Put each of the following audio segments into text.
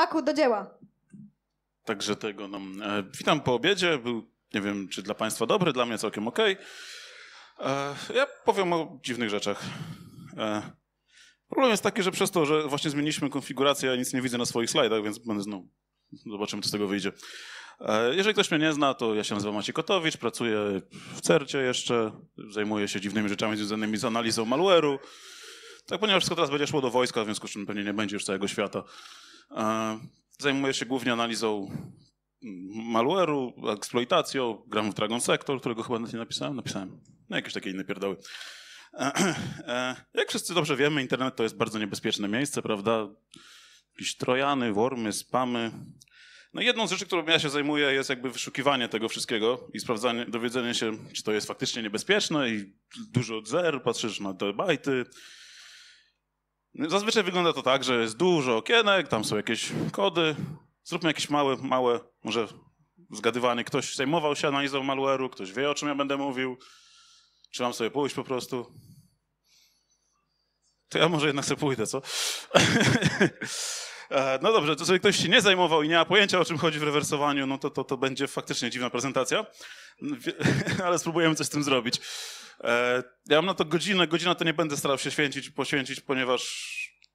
Aku do dzieła. Także tego nam... E, witam po obiedzie. Był, nie wiem, czy dla Państwa dobry, dla mnie całkiem okej. Okay. E, ja powiem o dziwnych rzeczach. E, problem jest taki, że przez to, że właśnie zmieniliśmy konfigurację, ja nic nie widzę na swoich slajdach, więc będę znowu... Zobaczymy, co z tego wyjdzie. E, jeżeli ktoś mnie nie zna, to ja się nazywam Maciej Kotowicz, pracuję w CERCie jeszcze, zajmuję się dziwnymi rzeczami związanymi z analizą malware'u. Tak, ponieważ wszystko teraz będzie szło do wojska, w związku z czym pewnie nie będzie już całego świata. Zajmuję się głównie analizą malware'u, eksploitacją, gram w Dragon Sector, którego chyba nie napisałem, napisałem. No jakieś takie inne pierdoły. E, e, jak wszyscy dobrze wiemy, internet to jest bardzo niebezpieczne miejsce, prawda? Jakieś trojany, wormy, spamy. No jedną z rzeczy, którą ja się zajmuję, jest jakby wyszukiwanie tego wszystkiego i sprawdzanie, dowiedzenie się, czy to jest faktycznie niebezpieczne i dużo od zer, patrzysz na te bajty, Zazwyczaj wygląda to tak, że jest dużo okienek, tam są jakieś kody. Zróbmy jakieś małe, małe, może zgadywanie. Ktoś zajmował się analizą malware'u, ktoś wie, o czym ja będę mówił. Czy mam sobie pójść po prostu? To ja może jednak sobie pójdę, co? E, no dobrze, to jeżeli ktoś się nie zajmował i nie ma pojęcia, o czym chodzi w rewersowaniu, no to, to, to będzie faktycznie dziwna prezentacja, ale spróbujemy coś z tym zrobić. E, ja mam na to godzinę, godzina to nie będę starał się święcić, poświęcić, ponieważ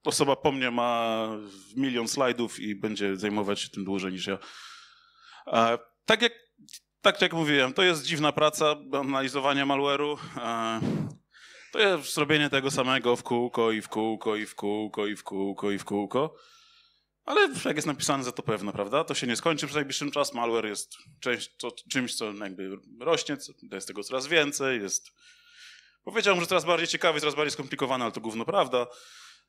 osoba po mnie ma milion slajdów i będzie zajmować się tym dłużej niż ja. E, tak jak, tak jak mówiłem, to jest dziwna praca, analizowanie malware'u. To jest zrobienie tego samego w kółko i w kółko i w kółko i w kółko i w kółko. I w kółko. Ale jak jest napisane, za to pewno, prawda? To się nie skończy przez najbliższy czas. Malware jest część, co, czymś, co jakby rośnie, jest tego coraz więcej, jest... Powiedziałbym, że coraz bardziej ciekawy, coraz bardziej skomplikowany, ale to gówno prawda.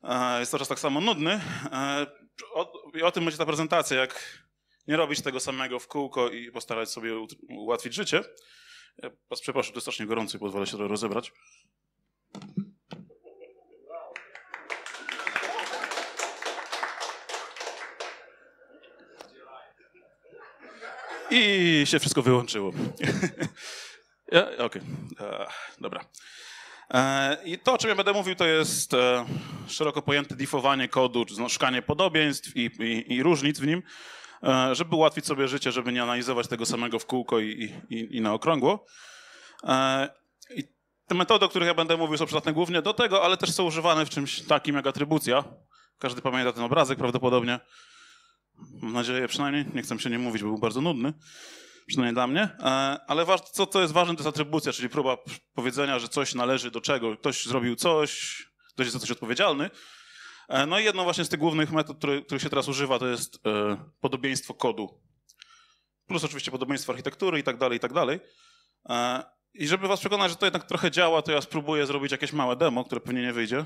E, jest coraz tak samo nudny. E, o, I o tym będzie ta prezentacja, jak nie robić tego samego w kółko i postarać sobie ułatwić życie. Ja e, przepraszam, to jest strasznie gorąco i pozwolę się to rozebrać. I się wszystko wyłączyło. ja, Okej, okay. E, dobra. E, I to, o czym ja będę mówił, to jest e, szeroko pojęte diffowanie kodu, czy szukanie podobieństw i, i, i, różnic w nim, żeby ułatwić sobie życie, żeby nie analizować tego samego w kółko i, i na okrągło. I te metody, o których ja będę mówił, są przydatne głównie do tego, ale też są używane w czymś takim jak atrybucja. Każdy pamięta ten obrazek prawdopodobnie. Mam nadzieję przynajmniej, nie chcę się nie mówić, bo był bardzo nudny, przynajmniej dla mnie. E, ale co, co jest ważne, to jest atrybucja, czyli próba powiedzenia, że coś należy do czego. Ktoś zrobił coś, ktoś jest za coś odpowiedzialny. E, no i jedną właśnie z tych głównych metod, których który się teraz używa, to jest e, podobieństwo kodu. Plus oczywiście podobieństwo architektury i tak dalej, i tak dalej. I żeby was przekonać, że to jednak trochę działa, to ja spróbuję zrobić jakieś małe demo, które pewnie nie wyjdzie.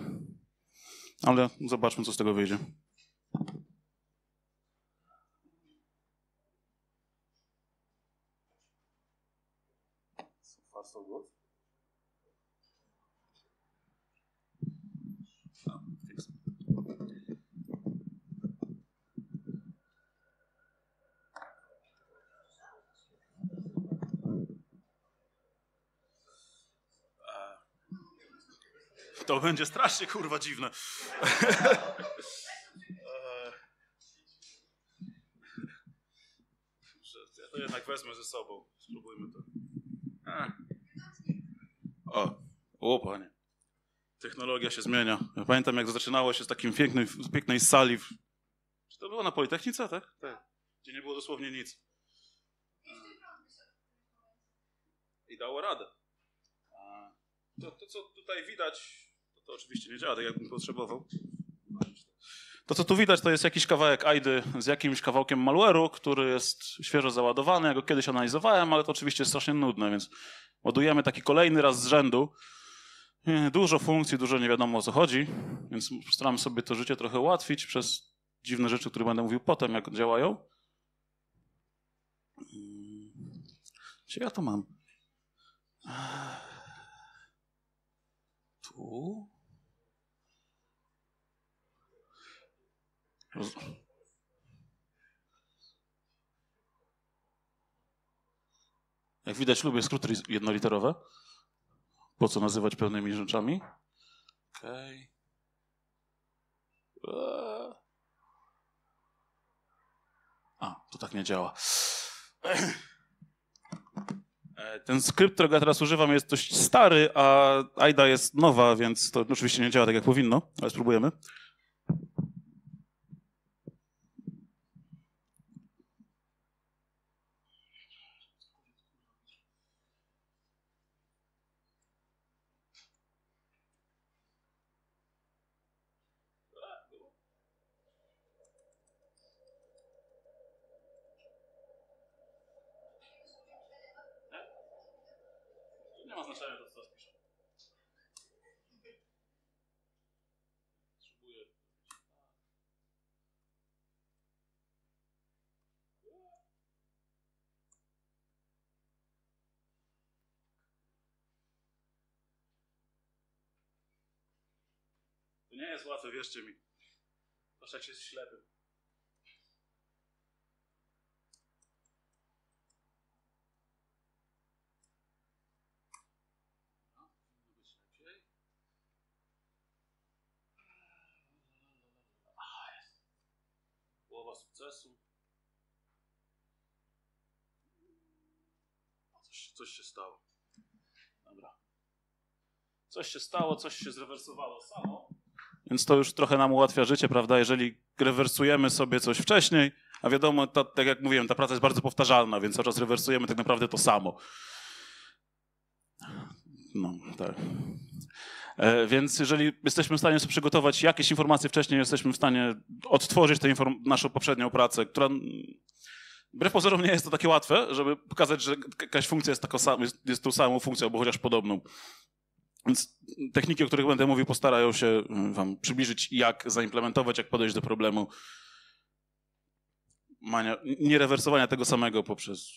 Ale zobaczmy, co z tego wyjdzie. to będzie strasznie kurwa dziwne. ja to jednak wezmę ze sobą. Spróbujmy to. A. O, o panie. Technologia się zmienia. Ja pamiętam, jak zaczynało się z takim pięknej, z pięknej sali. W... Czy to było na Politechnice, tak? Tak. Gdzie nie było dosłownie nic. I dało radę. To, to, co tutaj widać, to oczywiście nie działa tak, jakbym potrzebował. To, co tu widać, to jest jakiś kawałek AIDY z jakimś kawałkiem malware'u, który jest świeżo załadowany. Ja go kiedyś analizowałem, ale to oczywiście jest strasznie nudne, więc ładujemy taki kolejny raz z rzędu. Dużo funkcji, dużo nie wiadomo o co chodzi, więc staram sobie to życie trochę ułatwić przez dziwne rzeczy, które będę mówił potem, jak działają. Gdzie ja to mam? Tu. Jak widać, lubię skróty jednoliterowe. Po co nazywać pewnymi rzeczami? Okej. Okay. Eee. A, to tak nie działa. Eee, ten skrypt, którego ja teraz używam, jest dość stary, a AIDA jest nowa, więc to oczywiście nie działa tak, jak powinno, ale spróbujemy. nie jest łatwe, wierzcie mi. Zwłaszcza jak się jest ślepym. No, sukcesu. Coś, coś się stało. Dobra. Coś się stało, coś się zrewersowało samo. Więc to już trochę nam ułatwia życie, prawda? Jeżeli rewersujemy sobie coś wcześniej, a wiadomo, tak jak mówiłem, ta praca jest bardzo powtarzalna, więc cały czas rewersujemy tak naprawdę to samo. No, tak. E, więc jeżeli jesteśmy w stanie sobie przygotować jakieś informacje wcześniej, jesteśmy w stanie odtworzyć tę naszą poprzednią pracę, która wbrew pozorom nie jest to takie łatwe, żeby pokazać, że jakaś funkcja jest, taką samą, jest, jest tą samą funkcją, albo chociaż podobną. Więc techniki, o których będę mówił, postarają się mm, Wam przybliżyć, jak zaimplementować, jak podejść do problemu mania, nie rewersowania tego samego poprzez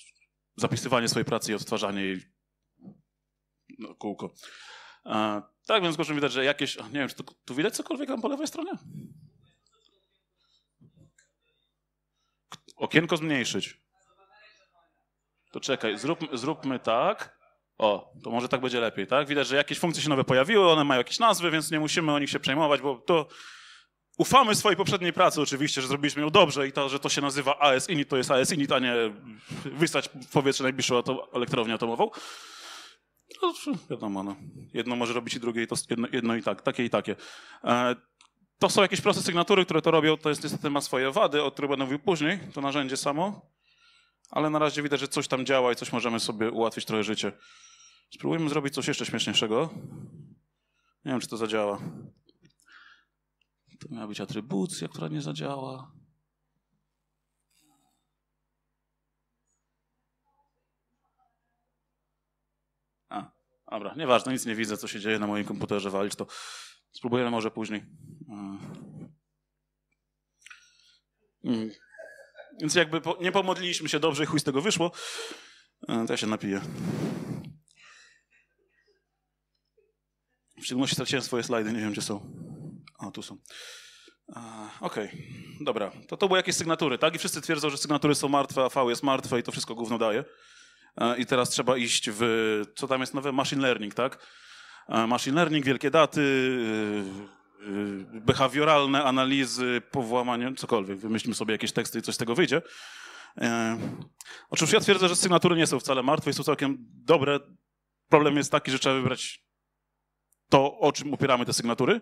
zapisywanie swojej pracy i odtwarzanie jej no, kółko. A, tak więc proszę widać, że jakieś. Nie wiem, czy tu, tu widać cokolwiek tam po lewej stronie? Okienko zmniejszyć. To czekaj, zrób, zróbmy tak. O, to może tak będzie lepiej, tak? Widać, że jakieś funkcje się nowe pojawiły, one mają jakieś nazwy, więc nie musimy o nich się przejmować, bo to ufamy swojej poprzedniej pracy oczywiście, że zrobiliśmy ją dobrze i to, że to się nazywa AS Init, to jest AS Init, a nie wystać w powietrze najbliższą elektrownię atomową. No, wiadomo, no. jedno może robić i drugie, to jedno, jedno i tak, takie i takie. E, to są jakieś proste sygnatury, które to robią, to jest niestety ma swoje wady, o których będę mówił później, to narzędzie samo ale na razie widać, że coś tam działa i coś możemy sobie ułatwić trochę życie. Spróbujmy zrobić coś jeszcze śmieszniejszego. Nie wiem, czy to zadziała. To miała być atrybucja, która nie zadziała. A, dobra, nieważne, nic nie widzę, co się dzieje na moim komputerze, walić to. Spróbujemy może później. Mm. Mm. Więc jakby po, nie pomodliliśmy się dobrze i chuj z tego wyszło. E, to ja się napiję. W szczególności straciłem swoje slajdy, nie wiem gdzie są. O, tu są. E, okej, okay. dobra. To to były jakieś sygnatury, tak? I wszyscy twierdzą, że sygnatury są martwe, a V jest martwe i to wszystko gówno daje. E, I teraz trzeba iść w, co tam jest nowe? Machine learning, tak? Machine learning, wielkie daty, Y, behawioralne analizy włamaniu cokolwiek, wymyślimy sobie jakieś teksty i coś z tego wyjdzie. Oczywiście ja twierdzę, że sygnatury nie są wcale martwe i są całkiem dobre. Problem jest taki, że trzeba wybrać to, o czym opieramy te sygnatury.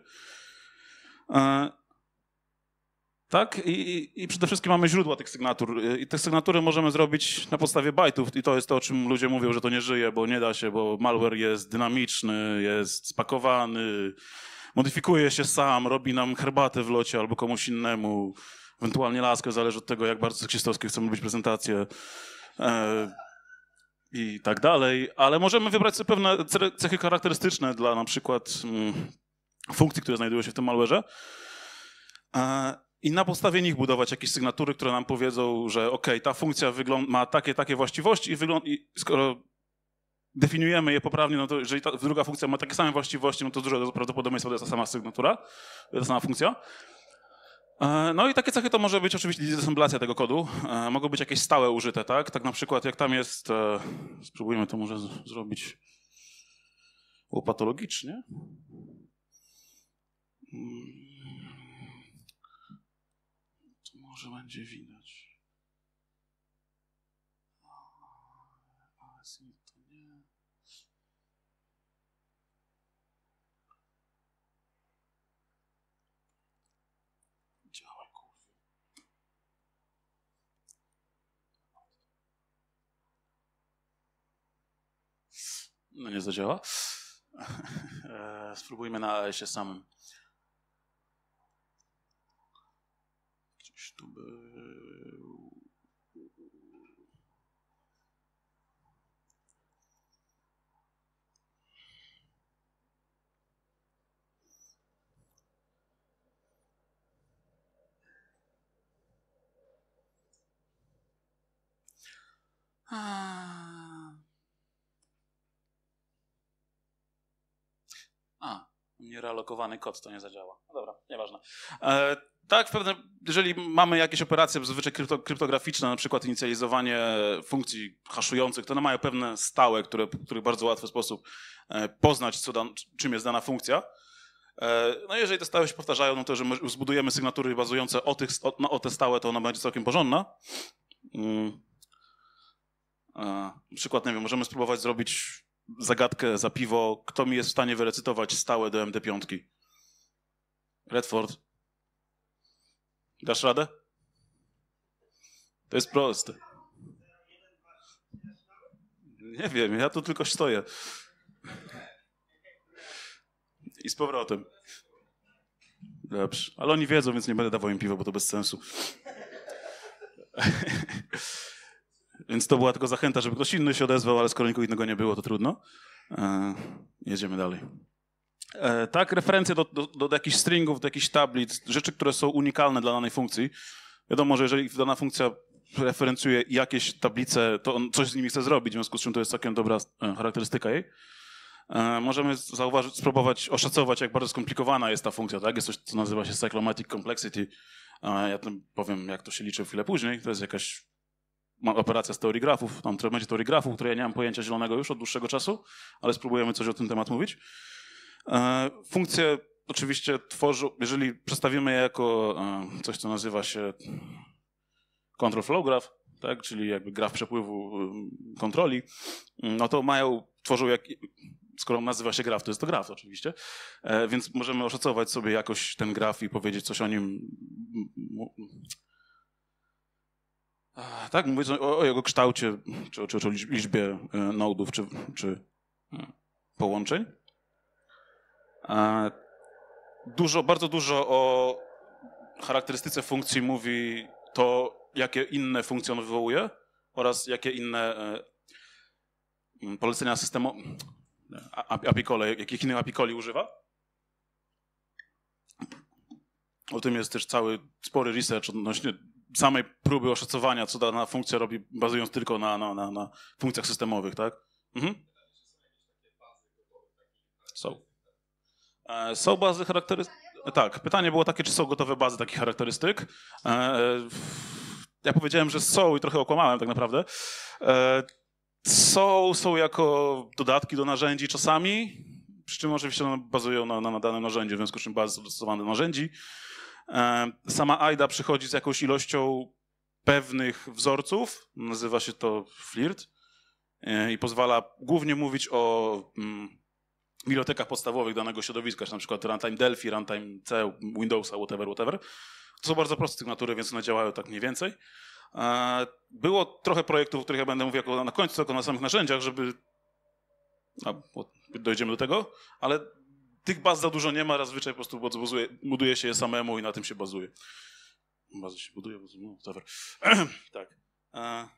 E, tak? I, I, przede wszystkim mamy źródła tych sygnatur. E, I te sygnatury możemy zrobić na podstawie bajtów. I to jest to, o czym ludzie mówią, że to nie żyje, bo nie da się, bo malware jest dynamiczny, jest spakowany, modyfikuje się sam, robi nam herbatę w locie albo komuś innemu, ewentualnie laskę, zależy od tego, jak bardzo seksistowskie chcemy robić prezentacje e, i tak dalej, ale możemy wybrać sobie pewne cechy charakterystyczne dla na przykład mm, funkcji, które znajdują się w tym malwareze e, i na podstawie nich budować jakieś sygnatury, które nam powiedzą, że ok, ta funkcja ma takie, takie właściwości i, i skoro definiujemy je poprawnie, no to jeżeli ta druga funkcja ma takie same właściwości, no to duże prawdopodobieństwo to jest ta sama sygnatura, e, ta sama funkcja. E, no i takie cechy to może być oczywiście desymblacja tego kodu. E, mogą być jakieś stałe użyte, tak? Tak na przykład jak tam jest, spróbujmy to może zrobić łopatologicznie. Hmm. To może będzie widać. No nie zadziała. E, spróbujmy na się samym. Gdzieś tu był. Ah. A, nierealokowany kod to nie zadziała. No dobra, nieważne. E, tak, pewne, jeżeli mamy jakieś operacje zazwyczaj krypto, kryptograficzne, na przykład inicjalizowanie funkcji haszujących, to one mają pewne stałe, które, które bardzo łatwy sposób e, poznać, co dan, czym jest dana funkcja. E, no jeżeli te stałe się powtarzają, no to że zbudujemy sygnatury bazujące o, tych, o, no, o te stałe, to ona będzie całkiem porządna. Hmm. E, przykład, nie wiem, możemy spróbować zrobić zagadkę za piwo, kto mi jest w stanie wyrecytować stałe do MD5. Redford. Dasz radę? To jest proste. Nie wiem, ja tu tylko stoję. I z powrotem. Dobrze. Ale oni wiedzą, więc nie będę dawał im piwa, bo to bez sensu. Więc to była tylko zachęta, żeby ktoś inny się odezwał, ale skoro nikogo innego nie było, to trudno. E, jedziemy dalej. E, tak, referencje do, do, do, jakichś stringów, do jakichś tablic, rzeczy, które są unikalne dla danej funkcji. Wiadomo, że jeżeli dana funkcja referencuje jakieś tablice, to on coś z nimi chce zrobić, w związku z czym to jest całkiem dobra e, charakterystyka jej. E, możemy zauważyć, spróbować oszacować, jak bardzo skomplikowana jest ta funkcja. Tak? Jest coś, co nazywa się cyclomatic complexity. E, ja tym powiem, jak to się liczy chwilę później. To jest jakaś operacja z teorii grafów, tam trochę będzie teorii grafów, której ja nie mam pojęcia zielonego już od dłuższego czasu, ale spróbujemy coś o tym temat mówić. E, Funkcje oczywiście tworzą, jeżeli przedstawimy je jako e, coś, co nazywa się control flow graph, tak, czyli jakby graf przepływu e, kontroli, mm, no to mają, tworzą jak, skoro nazywa się graf, to jest to graf oczywiście, więc możemy oszacować sobie jakoś ten graf i powiedzieć coś o nim, tak, mówię o, o, jego kształcie, czy, czy, czy liczbie e, nodów, czy, czy hmm, połączeń. Dużo, bardzo dużo o charakterystyce funkcji mówi to, jakie inne funkcje on wywołuje oraz jakie inne e, polecenia systemu, apikole, jakich innych apikoli używa. O tym jest też cały spory research odnośnie samej próby oszacowania, co dana funkcja robi, bazując tylko na, na, na, na funkcjach systemowych, tak? Mhm. Są. E, są bazy charakterystyk. Tak, pytanie było takie, czy są gotowe bazy takich charakterystyk. E, ja powiedziałem, że są i trochę okłamałem tak naprawdę. E, są, są jako dodatki do narzędzi czasami, przy czym oczywiście one bazują na, na, na danym narzędziu, w związku z czym bazy są dostosowane do narzędzi. E, sama Aida przychodzi z jakąś ilością pewnych wzorców, nazywa się to flirt, e, i pozwala głównie mówić o mm, bibliotekach podstawowych danego środowiska, czy na przykład runtime Delphi, runtime C, Windowsa, whatever, whatever. To są bardzo proste sygnatury, więc one działają tak mniej więcej. E, było trochę projektów, o których ja będę mówił jako na końcu, tylko na samych narzędziach, żeby. No, dojdziemy do tego, ale tych baz za dużo nie ma, zazwyczaj po prostu buduje się je samemu i na tym się bazuje. Bazy się buduje, no, whatever. tak. E,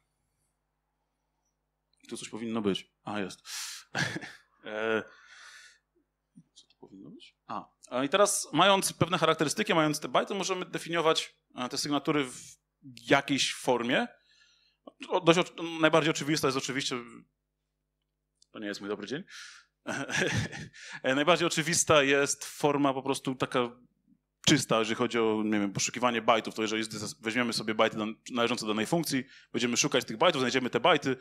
tu coś powinno być. A, jest. E, co to powinno być? A. I teraz, mając pewne charakterystyki, mając te bajty, możemy definiować e, te sygnatury w jakiejś formie. Dość, najbardziej oczywista jest oczywiście. To nie jest mój dobry dzień. E, najbardziej oczywista jest forma po prostu taka czysta, jeżeli chodzi o nie wiem, poszukiwanie bajtów, to jeżeli weźmiemy sobie bajty należące do danej funkcji, będziemy szukać tych bajtów, znajdziemy te bajty,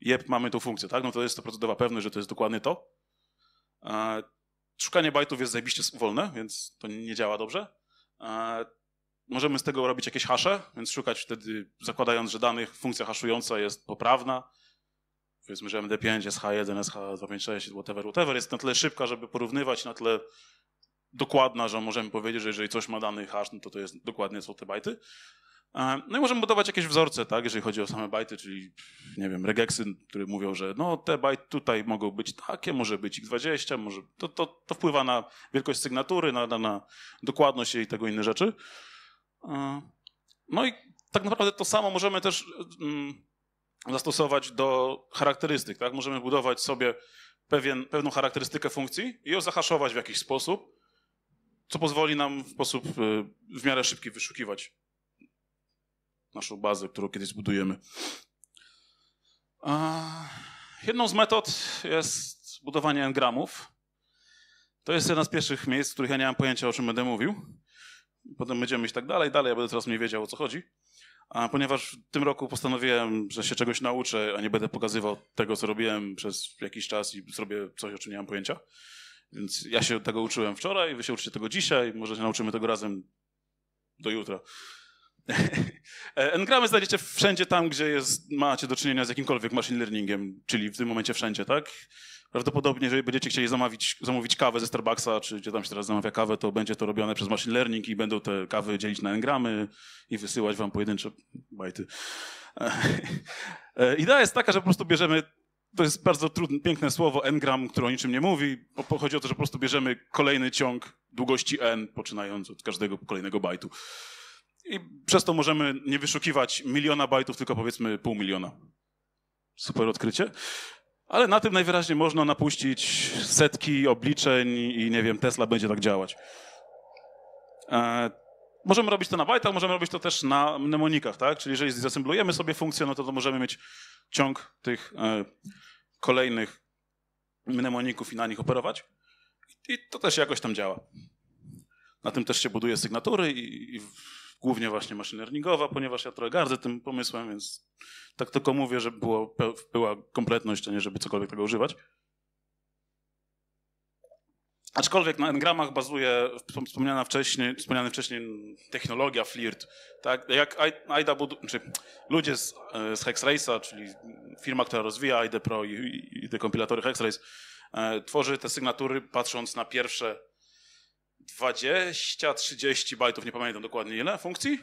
jep, mamy tą funkcję, tak? No to jest to procentowa pewność, że to jest dokładnie to. E, szukanie bajtów jest zajebiście wolne, więc to nie działa dobrze. E, możemy z tego robić jakieś hasze, więc szukać wtedy, zakładając, że danych funkcja haszująca jest poprawna, powiedzmy, że MD5, SH1, SH256, whatever, whatever, jest na tyle szybka, żeby porównywać, na tyle dokładna, że możemy powiedzieć, że jeżeli coś ma dany hash, no to to jest dokładnie są te bajty. E, no i możemy budować jakieś wzorce, tak, jeżeli chodzi o same bajty, czyli, nie wiem, regeksy, które mówią, że no te bajty tutaj mogą być takie, może być ich 20 może... To, to, to wpływa na wielkość sygnatury, na, na, na dokładność i tego inne rzeczy. E, no i tak naprawdę to samo możemy też... Mm, zastosować do charakterystyk. Tak? Możemy budować sobie pewien, pewną charakterystykę funkcji i ją zahaszować w jakiś sposób, co pozwoli nam w sposób y, w miarę szybki wyszukiwać naszą bazę, którą kiedyś zbudujemy. Jedną z metod jest budowanie engramów. To jest jedna z pierwszych miejsc, w których ja nie mam pojęcia, o czym będę mówił. Potem będziemy iść tak dalej, dalej, ja będę teraz nie wiedział, o co chodzi. A ponieważ w tym roku postanowiłem, że się czegoś nauczę, a nie będę pokazywał tego, co robiłem przez jakiś czas i zrobię coś, o czym nie mam pojęcia. Więc ja się tego uczyłem wczoraj, wy się uczycie tego dzisiaj, może się nauczymy tego razem do jutra. Engramy znajdziecie wszędzie tam, gdzie jest, macie do czynienia z jakimkolwiek machine learningiem, czyli w tym momencie wszędzie, tak? Prawdopodobnie, jeżeli będziecie chcieli zamawić, zamówić kawę ze Starbucksa, czy gdzie tam się teraz zamawia kawę, to będzie to robione przez machine learning i będą te kawy dzielić na engramy i wysyłać wam pojedyncze bajty. E, idea jest taka, że po prostu bierzemy to jest bardzo trudne, piękne słowo, engram, które o niczym nie mówi. Chodzi o to, że po prostu bierzemy kolejny ciąg długości n, poczynając od każdego kolejnego bajtu. I przez to możemy nie wyszukiwać miliona bajtów, tylko powiedzmy pół miliona. Super odkrycie. Ale na tym najwyraźniej można napuścić setki obliczeń i nie wiem, Tesla będzie tak działać. E, możemy robić to na bajtach, możemy robić to też na mnemonikach, tak? Czyli jeżeli zasemblujemy sobie funkcję, no to, to możemy mieć ciąg tych e, kolejnych mnemoników i na nich operować. I to też jakoś tam działa. Na tym też się buduje sygnatury i, i głównie właśnie learningowa, ponieważ ja trochę gardzę tym pomysłem, więc tak tylko mówię, żeby było, była kompletność, a nie żeby cokolwiek tego używać. Aczkolwiek na engramach bazuje wspomniana wcześniej, wspomniana wcześniej technologia flirt. Tak? Jak AIDA budu, znaczy ludzie z, e, z Hexrace'a, czyli firma, która rozwija AIDA Pro i, i, i dekompilatory Hexrace, e, tworzy te sygnatury patrząc na pierwsze 20-30 bajtów, nie pamiętam dokładnie ile, funkcji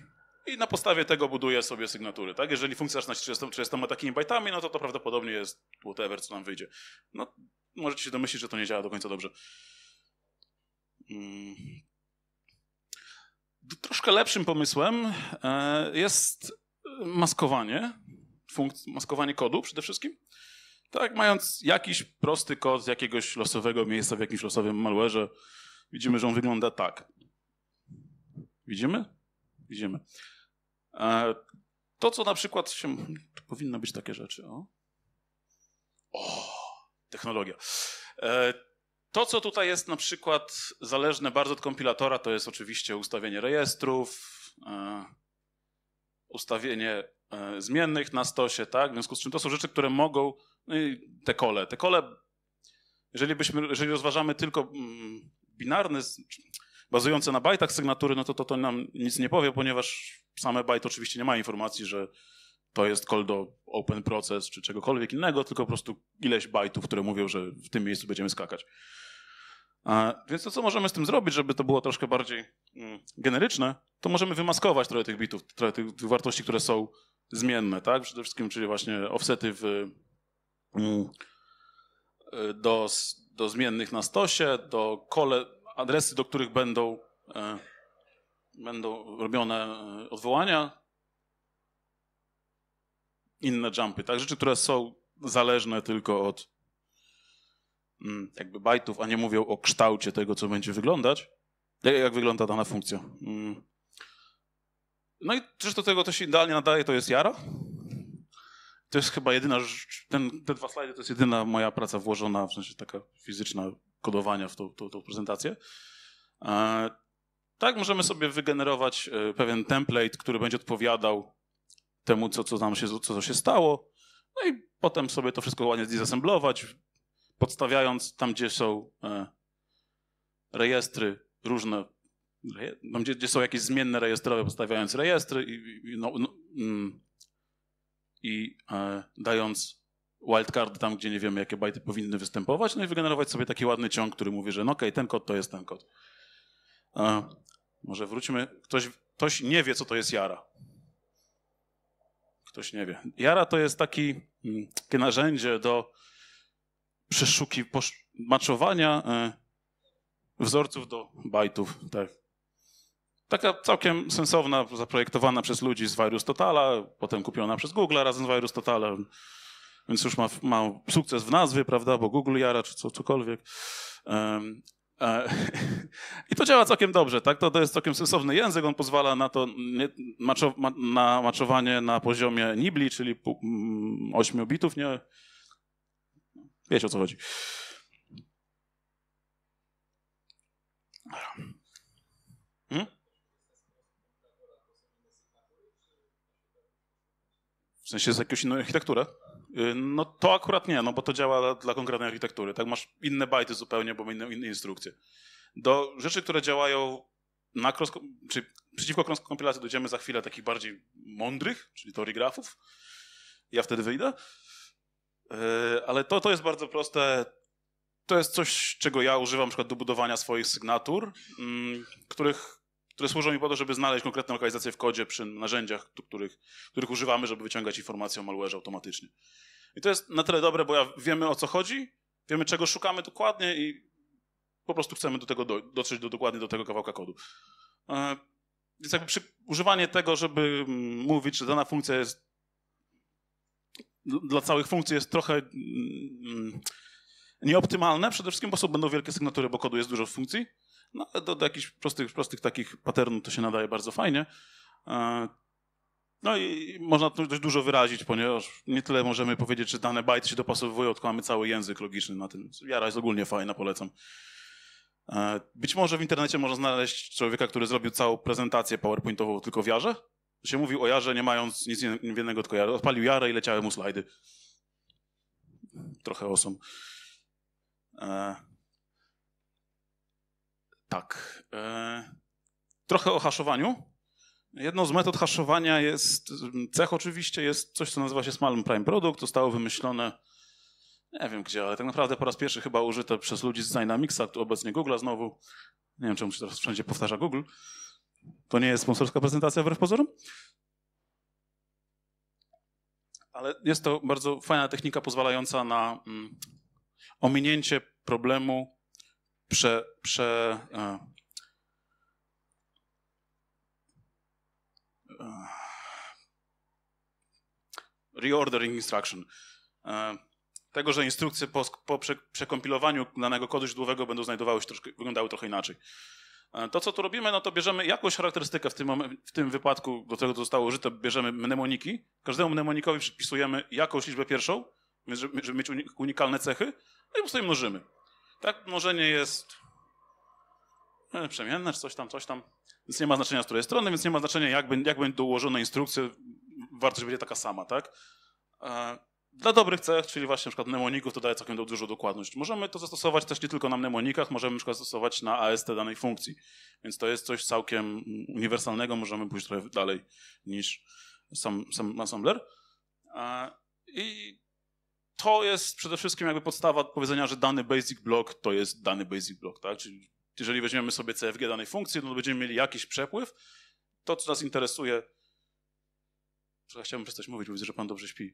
i na podstawie tego buduje sobie sygnatury, tak? Jeżeli funkcja zaczyna się 30, 30 takimi bajtami, no to to prawdopodobnie jest whatever, co nam wyjdzie. No, możecie się domyślić, że to nie działa do końca dobrze. Hmm. Troszkę lepszym pomysłem e, jest maskowanie, maskowanie kodu przede wszystkim. Tak, mając jakiś prosty kod z jakiegoś losowego miejsca w jakimś losowym malwareze, Widzimy, że on wygląda tak. Widzimy? Widzimy. E, to, co na przykład się. To powinno być takie rzeczy. O, o technologia. E, to, co tutaj jest na przykład zależne bardzo od kompilatora, to jest oczywiście ustawienie rejestrów, e, ustawienie zmiennych na stosie, tak? W związku z czym to są rzeczy, które mogą. No i te kole. Te kole, jeżeli, byśmy, jeżeli rozważamy tylko mm, binarne, bazujące na bajtach sygnatury, no to, to to nam nic nie powie, ponieważ same byte oczywiście nie ma informacji, że to jest call do open process czy czegokolwiek innego, tylko po prostu ileś bajtów, które mówią, że w tym miejscu będziemy skakać. Więc to, co możemy z tym zrobić, żeby to było troszkę bardziej mm, generyczne, to możemy wymaskować trochę tych bitów, trochę tych wartości, które są zmienne, tak? Przede wszystkim, czyli właśnie offsety w, mm, y, do, do zmiennych na stosie, do kole, adresy, do których będą, e, będą robione e, odwołania, inne jumpy, tak? Rzeczy, które są zależne tylko od mm, jakby bajtów, a nie mówią o kształcie tego, co będzie wyglądać. E, jak, wygląda dana funkcja? Mm. No i zresztą tego to się idealnie nadaje, to jest Jara to jest chyba jedyna, ten, te dwa slajdy to jest jedyna moja praca włożona, w sensie taka fizyczna kodowania w tą, tą, tą prezentację. E, tak, możemy sobie wygenerować e, pewien template, który będzie odpowiadał temu, co, co nam się, co, co się stało. No i potem sobie to wszystko ładnie zdezasemblować, podstawiając tam, gdzie są e, rejestry różne, tam, gdzie, gdzie, są jakieś zmienne rejestrowe, podstawiając rejestry i, i no, no, mm, i e, dając wildcard tam, gdzie nie wiemy, jakie bajty powinny występować, no i wygenerować sobie taki ładny ciąg, który mówi, że no okej, okay, ten kod to jest ten kod. E, może wróćmy, ktoś, ktoś nie wie, co to jest Jara. Ktoś nie wie. Jara to jest taki, mm, takie narzędzie do przeszuki, maczowania e, wzorców do bajtów, tak. Taka całkiem sensowna, zaprojektowana przez ludzi z Virus Totala, potem kupiona przez Google razem z Virus Totalem, więc już ma, ma sukces w nazwie, prawda, bo Google jara czy co, cokolwiek. Um, i to działa całkiem dobrze, tak? To, to jest całkiem sensowny język, on pozwala na to nie, maczo, ma, na maczowanie na poziomie nibli, czyli 8 mm, bitów, nie? Wiecie o co chodzi. W sensie z jakąś inną architekturę? Y, no to akurat nie, no bo to działa dla konkretnej architektury. Tak masz inne bajty zupełnie, bo inne, inne instrukcje. Do rzeczy, które działają na cross, czy przeciwko cross-kompilacji dojdziemy za chwilę takich bardziej mądrych, czyli teorii grafów. Ja wtedy wyjdę. Y, ale to, to jest bardzo proste. To jest coś, czego ja używam na przykład do budowania swoich sygnatur, mm, których które służą mi po to, żeby znaleźć konkretne lokalizacje w kodzie przy narzędziach, których, których używamy, żeby wyciągać informacje o malware'ze automatycznie. I to jest na tyle dobre, bo ja wiemy o co chodzi, wiemy czego szukamy dokładnie i po prostu chcemy do tego do, dotrzeć do, dokładnie do tego kawałka kodu. E, więc jakby przy, używanie tego, żeby mm, mówić, że dana funkcja jest dla całych funkcji jest trochę mm, mm nieoptymalne, przede wszystkim po prostu będą wielkie sygnatury, bo kodu jest dużo funkcji. No, do, do jakichś prostych, prostych takich patternów to się nadaje bardzo fajnie. E, no i można tu dość dużo wyrazić, ponieważ nie tyle możemy powiedzieć, czy dane bajty się dopasowują, tylko mamy cały język logiczny na tym. Jara jest ogólnie fajna, polecam. E, być może w internecie można znaleźć człowieka, który zrobił całą prezentację PowerPointową tylko w Jarze. się mówił o Jarze, nie mając nic innego, tylko Jarę. Odpalił Jarę i leciały mu slajdy. Trochę osom. Awesome. Tak. E, trochę o haszowaniu. Jedną z metod haszowania jest, cech oczywiście, jest coś, co nazywa się Small Prime Product. Zostało wymyślone, nie wiem gdzie, ale tak naprawdę po raz pierwszy chyba użyte przez ludzi z Dynamicsa, tu obecnie Google'a znowu. Nie wiem, czemu się teraz wszędzie powtarza Google. To nie jest sponsorska prezentacja wbrew pozorom. Ale jest to bardzo fajna technika pozwalająca na mm, ominięcie problemu prze, prze, e, e, reordering instruction. E, tego, że instrukcje po, po prze, przekompilowaniu danego kodu źródłowego będą znajdowały się troszkę, wyglądały trochę inaczej. To, co tu robimy, no to bierzemy jakąś charakterystykę w tym, w tym wypadku, do tego co zostało użyte, bierzemy mnemoniki. Każdemu mnemonikowi przypisujemy jakąś liczbę pierwszą, żeby, żeby mieć unikalne cechy, no i po prostu je mnożymy. Tak może nie jest e, przemienne, czy coś tam, coś tam. Więc nie ma znaczenia, z której strony, więc nie ma znaczenia, jak, jak będą ułożone instrukcje, wartość będzie taka sama, tak? E, dla dobrych cech, czyli właśnie na przykład mnemoników, to daje całkiem dużą dokładność. Możemy to zastosować też nie tylko na mnemonikach, możemy na przykład zastosować na AST danej funkcji. Więc to jest coś całkiem uniwersalnego, możemy pójść trochę dalej niż sam, sam assembler. E, I to jest przede wszystkim jakby podstawa powiedzenia, że dany basic block to jest dany basic block, tak? Czyli jeżeli weźmiemy sobie CFG danej funkcji, no to będziemy mieli jakiś przepływ. To, co nas interesuje... Chciałbym przestać mówić, bo widzę, że pan dobrze śpi.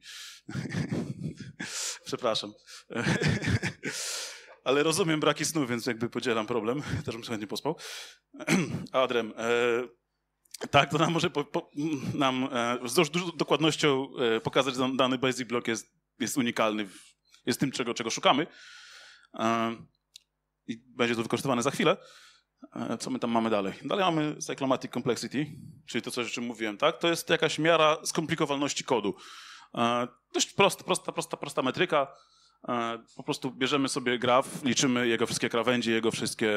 Przepraszam. Ale rozumiem braki snu, więc jakby podzielam problem. Też bym chętnie nie pospał. Adrem, e, tak, to nam może po, po, nam e, z dużą dokładnością e, pokazać, że dany basic block jest jest unikalny, jest tym, czego, czego szukamy. E, I będzie to wykorzystywane za chwilę. E, co my tam mamy dalej? Dalej mamy cyclomatic complexity, czyli to, co o czym mówiłem, tak? To jest jakaś miara skomplikowalności kodu. E, dość prosta, prosta, prosta, prosta metryka. Po prostu bierzemy sobie graf, liczymy jego wszystkie krawędzie, jego wszystkie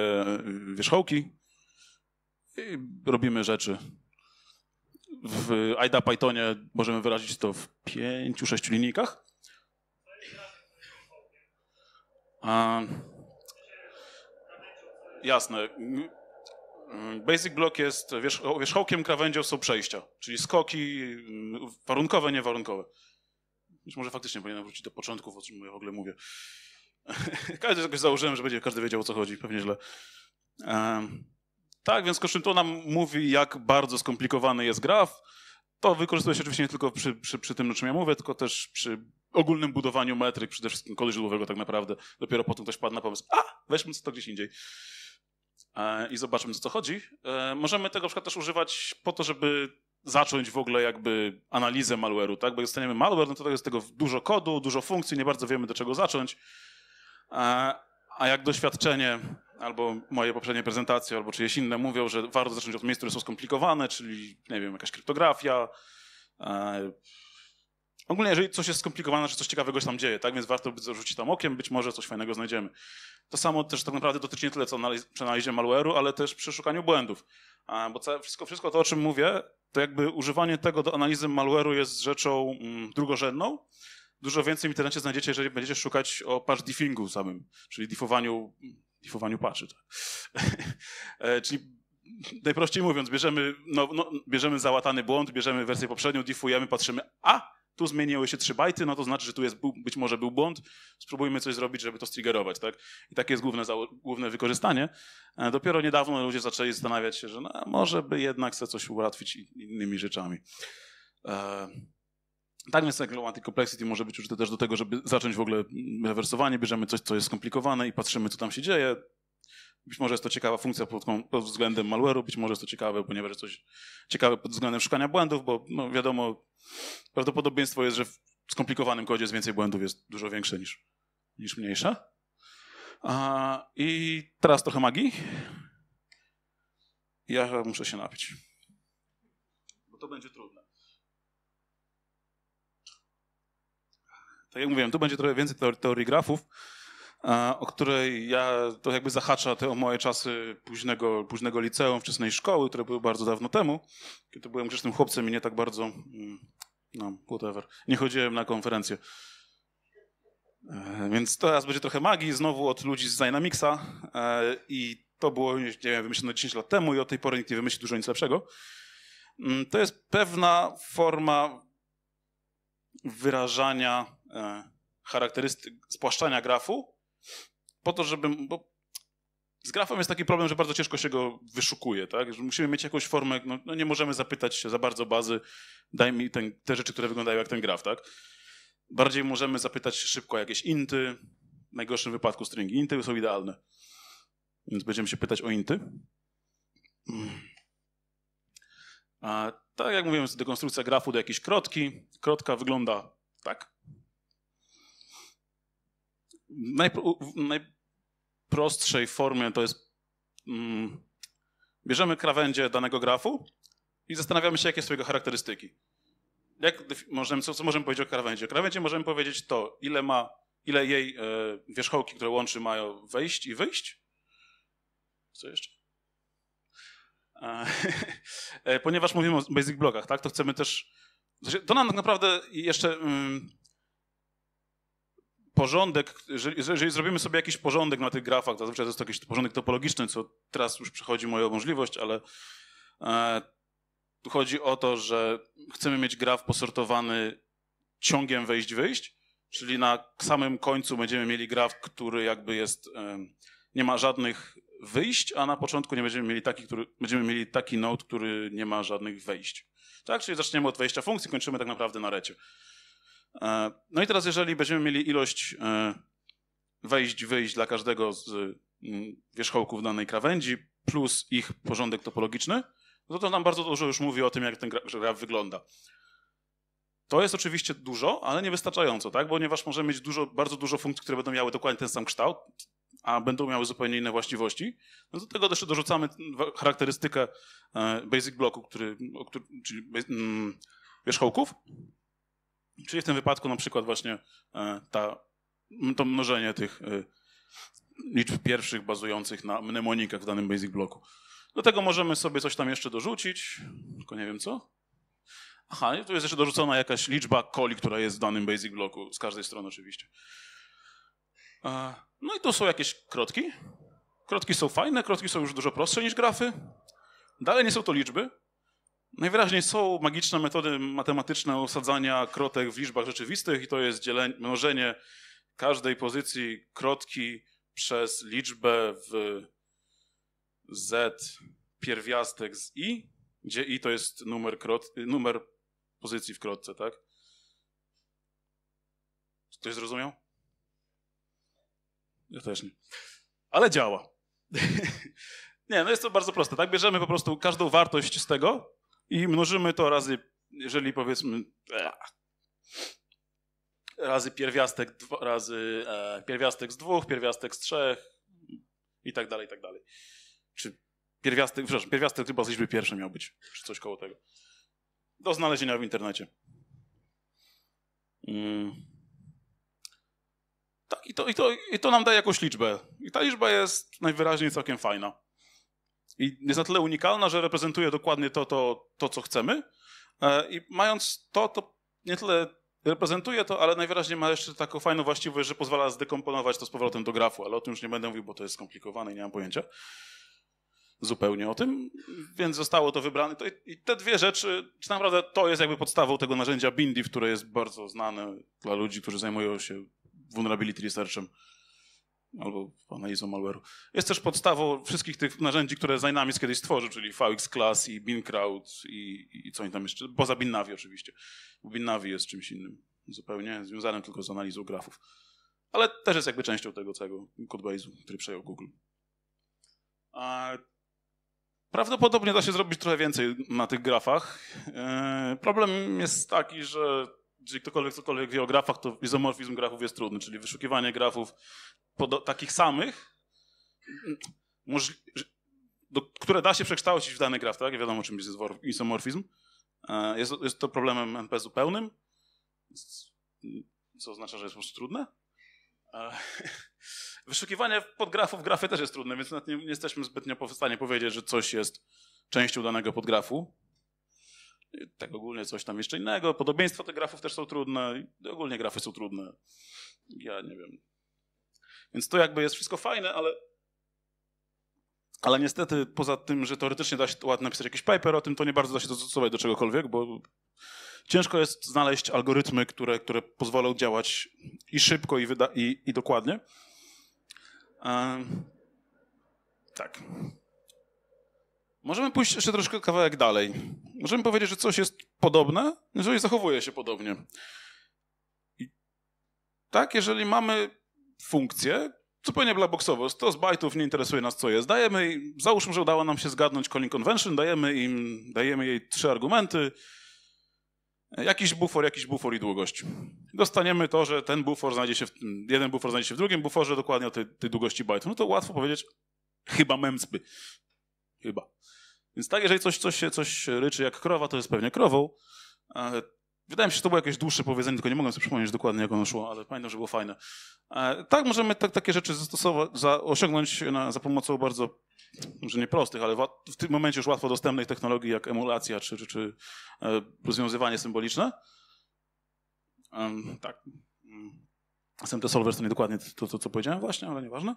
wierzchołki i robimy rzeczy. W IDA Pythonie możemy wyrazić to w pięciu, sześciu linijkach. Ehm, jasne. Mm, mm, basic block jest, wierzchołkiem krawędzią są przejścia, czyli skoki mm, warunkowe, niewarunkowe. Być może faktycznie powinienem wrócić do początków, o czym ja w ogóle mówię. każdy jakoś założyłem, że będzie każdy wiedział o co chodzi, pewnie źle. Ehm, tak, więc koszyn to nam mówi, jak bardzo skomplikowany jest graf. To wykorzystuje się oczywiście nie tylko przy, przy, przy tym, o czym ja mówię, tylko też przy ogólnym budowaniu metryk, przede wszystkim kody źródłowego tak naprawdę. Dopiero potem ktoś padł na pomysł, a weźmy to gdzieś indziej e, i zobaczmy, co co chodzi. E, możemy tego na przykład też używać po to, żeby zacząć w ogóle jakby analizę malware'u, tak? Bo jak dostaniemy malware, no to jest tego dużo kodu, dużo funkcji, nie bardzo wiemy, do czego zacząć. E, a jak doświadczenie albo moje poprzednie prezentacje, albo czyjeś inne mówią, że warto zacząć od miejsc, które są skomplikowane, czyli, nie wiem, jakaś kryptografia, Ogólnie, jeżeli coś jest skomplikowane, że coś ciekawego się tam dzieje, tak? Więc warto rzucić tam okiem, być może coś fajnego znajdziemy. To samo też tak naprawdę dotyczy nie tyle co analiz przy analizie malware'u, ale też przy szukaniu błędów. A, bo całe, wszystko, wszystko to, o czym mówię, to jakby używanie tego do analizy malware'u jest rzeczą mm, drugorzędną. Dużo więcej w internecie znajdziecie, jeżeli będziecie szukać o patch diffingu samym, czyli diffowaniu, diffowaniu patchy. Tak? E, czyli najprościej mówiąc, bierzemy, no, no, bierzemy załatany błąd, bierzemy wersję poprzednią, diffujemy, patrzymy, a tu zmieniły się trzy bajty, no to znaczy, że tu jest, być może był błąd, spróbujmy coś zrobić, żeby to striggerować, tak? I takie jest główne, główne wykorzystanie. E, dopiero niedawno ludzie zaczęli zastanawiać się, że no, może by jednak chce coś ułatwić innymi rzeczami. E, tak więc Angular Complexity może być użyte też do tego, żeby zacząć w ogóle rewersowanie, bierzemy coś, co jest skomplikowane i patrzymy, co tam się dzieje, być może jest to ciekawa funkcja pod, pod względem malware'u, być może jest to ciekawe, ponieważ jest coś ciekawe pod względem szukania błędów, bo no wiadomo, prawdopodobieństwo jest, że w skomplikowanym kodzie jest więcej błędów, jest dużo większe niż, niż mniejsze. A, I teraz trochę magii. Ja muszę się napić. Bo to będzie trudne. Tak jak mówiłem, tu będzie trochę więcej teorii grafów, o której ja to jakby zahacza te o moje czasy późnego, późnego liceum, wczesnej szkoły, które były bardzo dawno temu, kiedy byłem grzecznym chłopcem i nie tak bardzo, mm, no, whatever, nie chodziłem na konferencje. E, więc teraz będzie trochę magii, znowu od ludzi z Dynamicsa e, i to było, nie wiem, wymyślone 10 lat temu i od tej pory nikt nie wymyśli dużo nic lepszego. Mm, to jest pewna forma wyrażania e, charakterystyk, spłaszczania grafu, po to, żeby bo z grafem jest taki problem, że bardzo ciężko się go wyszukuje, tak? Że musimy mieć jakąś formę, no, no nie możemy zapytać się za bardzo bazy, daj mi ten, te rzeczy, które wyglądają jak ten graf, tak? Bardziej możemy zapytać szybko o jakieś inty, w najgorszym wypadku stringi. Inty są idealne. Więc będziemy się pytać o inty. A tak jak mówiłem, dekonstrukcja grafu do jakiejś krotki. Krotka wygląda tak w najprostszej formie to jest mm, bierzemy krawędzie danego grafu i zastanawiamy się, jakie są jego charakterystyki. Jak możemy, co, co możemy powiedzieć o krawędzi? O krawędzi możemy powiedzieć to, ile ma, ile jej e, wierzchołki, które łączy, mają wejść i wyjść. Co jeszcze? E, e ponieważ mówimy o basic blokach, tak, to chcemy też to nam tak naprawdę jeszcze mm, porządek, jeżeli, zrobimy sobie jakiś porządek na tych grafach, zazwyczaj to jest to jakiś porządek topologiczny, co teraz już przechodzi moją możliwość, ale e, chodzi o to, że chcemy mieć graf posortowany ciągiem wejść-wyjść, czyli na samym końcu będziemy mieli graf, który jakby jest, e, nie ma żadnych wyjść, a na początku nie będziemy mieli taki, który, będziemy mieli taki node, który nie ma żadnych wejść. Tak, czyli zaczniemy od wejścia funkcji, kończymy tak naprawdę na recie. E, no i teraz, jeżeli będziemy mieli ilość e, wejść, wyjść dla każdego z mm, wierzchołków danej krawędzi plus ich porządek topologiczny, no to nam bardzo dużo już mówi o tym, jak ten graf wygląda. To jest oczywiście dużo, ale niewystarczająco, tak? ponieważ możemy mieć dużo, bardzo dużo funkcji, które będą miały dokładnie ten sam kształt, a będą miały zupełnie inne właściwości. No do tego też dorzucamy charakterystykę e, basic bloku, który, czyli mm, wierzchołków, Czyli w tym wypadku na przykład właśnie e, ta, to mnożenie tych e, liczb pierwszych bazujących na mnemonikach w danym basic bloku. Do tego możemy sobie coś tam jeszcze dorzucić, tylko nie wiem co. Aha, tu jest jeszcze dorzucona jakaś liczba coli, która jest w danym basic bloku, z każdej strony oczywiście. E, no i tu są jakieś krotki. Krotki są fajne, krotki są już dużo prostsze niż grafy. Dalej nie są to liczby, Najwyraźniej są magiczne metody matematyczne osadzania krotek w liczbach rzeczywistych i to jest dzielenie, mnożenie każdej pozycji krotki przez liczbę w z pierwiastek z i, gdzie i to jest numer, krot, numer pozycji w krotce, tak? Ktoś zrozumiał? Ja też nie. Ale działa. nie, no jest to bardzo proste, tak? Bierzemy po prostu każdą wartość z tego i mnożymy to razy, jeżeli powiedzmy e, razy pierwiastek, razy e, pierwiastek z dwóch, pierwiastek z trzech i tak dalej, i tak dalej. Czy pierwiastek, przepraszam, pierwiastek chyba z liczby pierwszej miał być, czy coś koło tego. Do znalezienia w internecie. Mm. Tak, i to, i, to, i to nam daje jakąś liczbę. I ta liczba jest najwyraźniej całkiem fajna i jest na tyle unikalna, że reprezentuje dokładnie to, to, to co chcemy. E, I mając to, to nie tyle reprezentuje to, ale najwyraźniej ma jeszcze taką fajną właściwość, że pozwala zdekomponować to z powrotem do grafu, ale o tym już nie będę mówił, bo to jest skomplikowane i nie mam pojęcia zupełnie o tym, więc zostało to wybrane. I te dwie rzeczy, czy naprawdę to jest jakby podstawą tego narzędzia Bindi, które jest bardzo znane dla ludzi, którzy zajmują się vulnerability researchem albo analizą malware'u. Jest też podstawą wszystkich tych narzędzi, które Dynamics kiedyś stworzył, czyli VX Class i BinCrowd i, i co oni tam jeszcze, poza BinNavi oczywiście. BinNavi jest czymś innym zupełnie, związanym tylko z analizą grafów. Ale też jest jakby częścią tego całego codebase'u, który przejął Google. A prawdopodobnie da się zrobić trochę więcej na tych grafach. E, problem jest taki, że jeżeli ktokolwiek, ktokolwiek wie o grafach, to izomorfizm grafów jest trudny, czyli wyszukiwanie grafów takich samych, mm, do, które da się przekształcić w dany graf, tak? Wiadomo, czym jest izomorfizm. E, jest, jest to problemem NP zupełnym, mm, co oznacza, że jest po prostu trudne. E, wyszukiwanie podgrafów w grafie też jest trudne, więc nie, nie jesteśmy zbytnio w stanie powiedzieć, że coś jest częścią danego podgrafu tak ogólnie coś tam jeszcze innego. Podobieństwa tych grafów też są trudne. Ogólnie grafy są trudne. Ja nie wiem. Więc to jakby jest wszystko fajne, ale ale niestety, poza tym, że teoretycznie da się ładnie napisać jakiś paper o tym, to nie bardzo da się dostosować do czegokolwiek, bo ciężko jest znaleźć algorytmy, które, które pozwolą działać i szybko, i, i, i dokładnie. Ehm, tak. Możemy pójść jeszcze troszkę kawałek dalej. Możemy powiedzieć, że coś jest podobne, jeżeli zachowuje się podobnie. I tak, jeżeli mamy funkcję, zupełnie blackboxowo, 100 z bajtów, nie interesuje nas co jest, dajemy, załóżmy, że udało nam się zgadnąć calling convention, dajemy im, dajemy jej trzy argumenty, Jakiś bufor, jakiś bufor i długość. Dostaniemy to, że ten bufor znajdzie się w, jeden bufor znajdzie się w drugim buforze, dokładnie o tej, tej długości bajtów. No to łatwo powiedzieć, chyba memsby. Chyba. Więc tak, jeżeli coś, coś, się, coś ryczy jak krowa, to jest pewnie krową. E, wydaje mi się, że to było jakieś dłuższe powiedzenie, tylko nie mogę sobie przypomnieć dokładnie, jak ono szło, ale pamiętam, że było fajne. E, tak, możemy tak, takie rzeczy zastosować, za, osiągnąć na, za pomocą bardzo, może nie prostych, ale w, w, tym momencie już łatwo dostępnych technologii, jak emulacja czy, czy, czy e, rozwiązywanie symboliczne. Tak, tak. to Solver to nie dokładnie to, to, co powiedziałem właśnie, ale nieważne.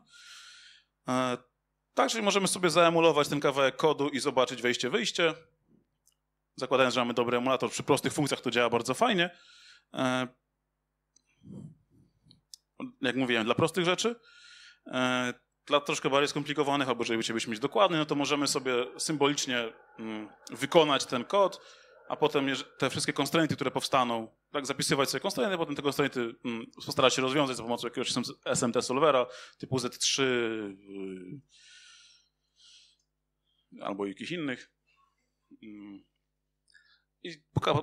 Tak, czyli możemy sobie zaemulować ten kawałek kodu i zobaczyć wejście, wyjście. Zakładając, że mamy dobry emulator, przy prostych funkcjach to działa bardzo fajnie. E, jak mówiłem, dla prostych rzeczy. E, dla troszkę bardziej skomplikowanych, albo jeżeli chcielibyśmy być dokładny, no to możemy sobie symbolicznie mm, wykonać ten kod, a potem te wszystkie constrainty, które powstaną, tak zapisywać sobie constrainty, potem te constrainty mm, postarać się rozwiązać za pomocą jakiegoś SMT solvera typu Z3, albo jakichś innych. Mm. I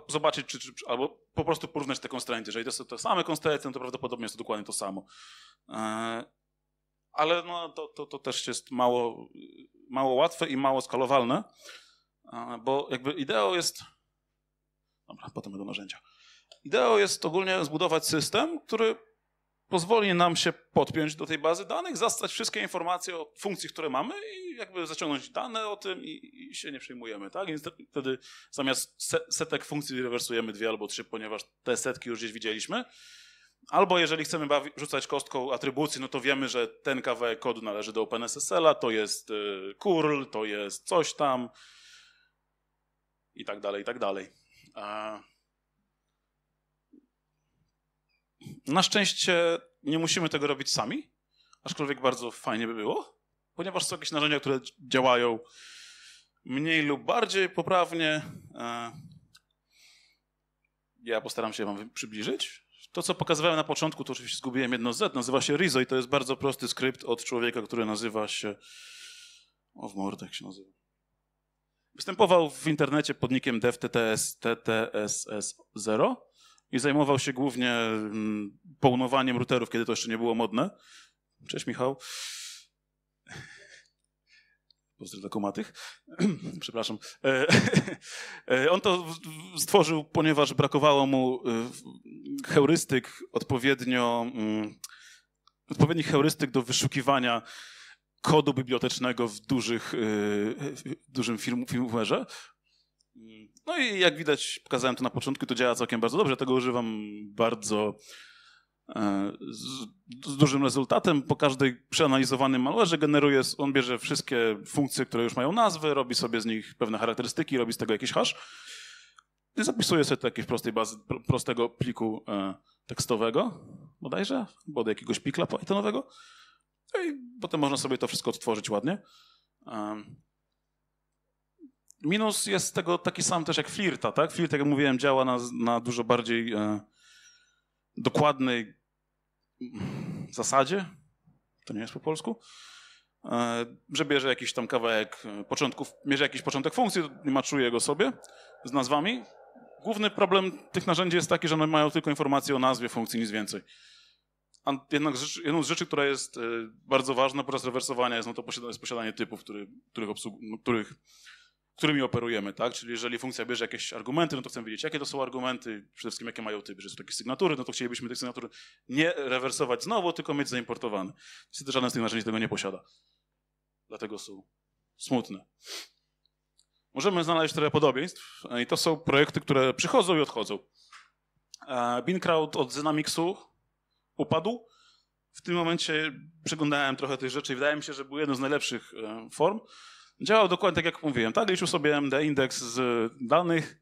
zobaczyć, czy, czy, albo po prostu porównać te konstrenty. Jeżeli to są te same konstreny, no to prawdopodobnie jest to dokładnie to samo. E, ale no, to, to, to też jest mało, mało łatwe i mało skalowalne, e, bo jakby ideą jest. Dobra, potem do narzędzia. Ideą jest ogólnie zbudować system, który pozwoli nam się podpiąć do tej bazy danych, zastać wszystkie informacje o funkcji, które mamy i jakby zaciągnąć dane o tym i, i się nie przejmujemy, tak? Więc wtedy zamiast setek funkcji rewersujemy dwie albo trzy, ponieważ te setki już gdzieś widzieliśmy. Albo jeżeli chcemy rzucać kostką atrybucji, no to wiemy, że ten kawałek kodu należy do OpenSSL-a, to jest y, curl, to jest coś tam i tak dalej, i tak dalej. A Na szczęście nie musimy tego robić sami, aczkolwiek bardzo fajnie by było, ponieważ są jakieś narzędzia, które działają mniej lub bardziej poprawnie. E, ja postaram się Wam przybliżyć. To, co pokazywałem na początku, to oczywiście zgubiłem jedno Z, nazywa się Rizo i to jest bardzo prosty skrypt od człowieka, który nazywa się. O, w mordach się nazywa. Występował w internecie pod nikiem DevTTS TTSS0 i zajmował się głównie mm, połnowaniem routerów, kiedy to jeszcze nie było modne. Cześć Michał. Pozdrawiam do komatych. Przepraszam. E, e, on to stworzył, ponieważ brakowało mu e, heurystyk odpowiednio, mm, odpowiednich heurystyk do wyszukiwania kodu bibliotecznego w, dużych, w dużym firmware'ze. No i jak widać, pokazałem to na początku, to działa całkiem bardzo dobrze. Tego używam bardzo e, z, z, dużym rezultatem. Po każdej przeanalizowanym malwareze generuje, on bierze wszystkie funkcje, które już mają nazwy, robi sobie z nich pewne charakterystyki, robi z tego jakiś hash i zapisuje sobie to jakiejś prostej bazy, prostego pliku e, tekstowego bodajże, albo do jakiegoś pikla Pythonowego. No I potem można sobie to wszystko odtworzyć ładnie. E, Minus jest tego taki sam też jak flirta, tak? Flirt, jak mówiłem, działa na, na dużo bardziej e, dokładnej zasadzie, to nie jest po polsku, e, że bierze jakiś tam kawałek początków, bierze jakiś początek funkcji, maczuje go sobie z nazwami. Główny problem tych narzędzi jest taki, że one mają tylko informacje o nazwie funkcji, nic więcej. A jednak rzecz, jedną z rzeczy, która jest e, bardzo ważna podczas rewersowania jest, no to posiadanie, jest posiadanie typów, który, których, obsługuje, których którymi operujemy, tak? Czyli jeżeli funkcja bierze jakieś argumenty, no to chcemy wiedzieć, jakie to są argumenty, przede wszystkim jakie mają typy, że są takie sygnatury, no to chcielibyśmy tych sygnatur nie rewersować znowu, tylko mieć zaimportowane. Niestety żaden z tych narzędzi tego nie posiada. Dlatego są smutne. Możemy znaleźć trochę podobieństw i to są projekty, które przychodzą i odchodzą. E, BinCrowd od Dynamicsu upadł. W tym momencie przeglądałem trochę tych rzeczy i wydaje mi się, że był jedną z najlepszych e, form. Działał dokładnie tak, jak mówiłem. Tak, liczył sobie MD indeks z danych,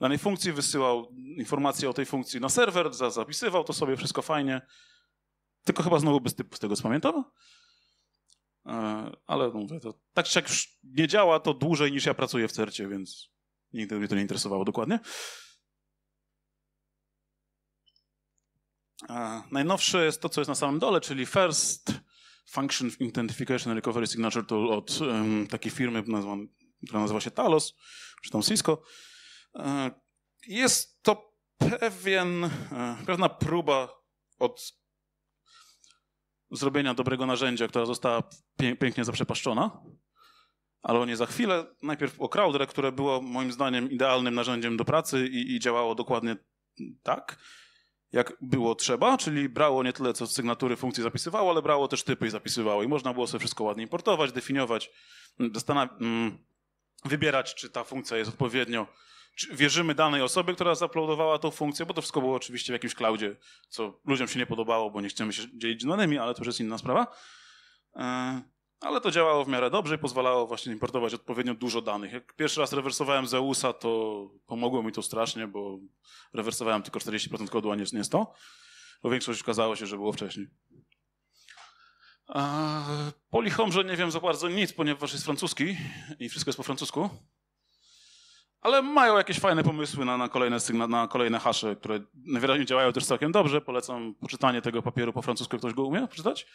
danej funkcji, wysyłał informacje o tej funkcji na serwer, zapisywał to sobie, wszystko fajnie. Tylko chyba znowu bez typu z tego spamiętował. E, ale no mówię, to tak czy jak nie działa, to dłużej niż ja pracuję w cercie, więc nigdy mnie to nie interesowało dokładnie. E, najnowsze jest to, co jest na samym dole, czyli first Function Identification Recovery Signature Tool od um, takiej firmy, nazwan, która nazywa się Talos, czy tam Cisco. E, jest to pewien, e, pewna próba od zrobienia dobrego narzędzia, która została pięknie zaprzepaszczona, ale o nie za chwilę. Najpierw o Crowdre, które było moim zdaniem idealnym narzędziem do pracy i, i działało dokładnie tak jak było trzeba, czyli brało nie tyle, co sygnatury funkcji zapisywało, ale brało też typy i zapisywało. I można było sobie wszystko ładnie importować, definiować, mm, mm, wybierać, czy ta funkcja jest odpowiednio wierzymy danej osobie, która zaplodowała tą funkcję, bo to wszystko było oczywiście w jakimś cloudzie, co ludziom się nie podobało, bo nie chcemy się dzielić danymi, ale to już jest inna sprawa. E, ale to działało w miarę dobrze i pozwalało właśnie importować odpowiednio dużo danych. Jak pierwszy raz rewersowałem Zeusa, to pomogło mi to strasznie, bo rewersowałem tylko 40% kodu, a nie 100%, bo większość okazało się, że było wcześniej. Polyhomże nie wiem za bardzo nic, ponieważ jest francuski i wszystko jest po francusku. Ale mają jakieś fajne pomysły na, na kolejne sygna, na kolejne hasze, które najwyraźniej działają też całkiem dobrze. Polecam poczytanie tego papieru po francusku, ktoś go umie przeczytać.